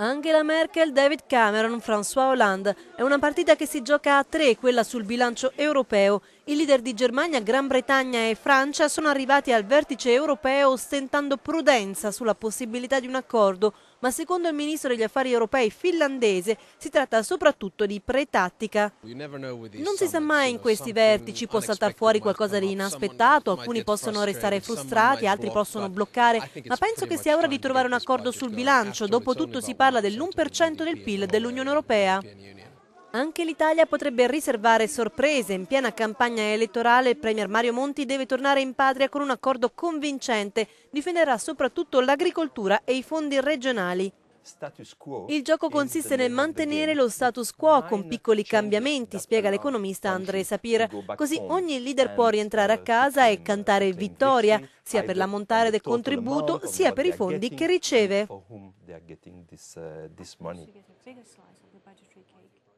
Angela Merkel, David Cameron, François Hollande. È una partita che si gioca a tre, quella sul bilancio europeo. I leader di Germania, Gran Bretagna e Francia sono arrivati al vertice europeo ostentando prudenza sulla possibilità di un accordo, ma secondo il ministro degli affari europei finlandese si tratta soprattutto di pretattica. Non si sa mai in questi vertici, può saltare fuori qualcosa di inaspettato, alcuni possono restare frustrati, altri possono bloccare, ma penso che sia ora di trovare un accordo sul bilancio, dopotutto si parla parla dell'1% del PIL dell'Unione Europea. Anche l'Italia potrebbe riservare sorprese. In piena campagna elettorale il Premier Mario Monti deve tornare in patria con un accordo convincente. Difenderà soprattutto l'agricoltura e i fondi regionali. Il gioco consiste nel mantenere lo status quo con piccoli cambiamenti, spiega l'economista André Sapir. Così ogni leader può rientrare a casa e cantare vittoria, sia per l'ammontare del contributo, sia per i fondi che riceve. are getting this, uh, this money. bigger slice of the budgetary cake.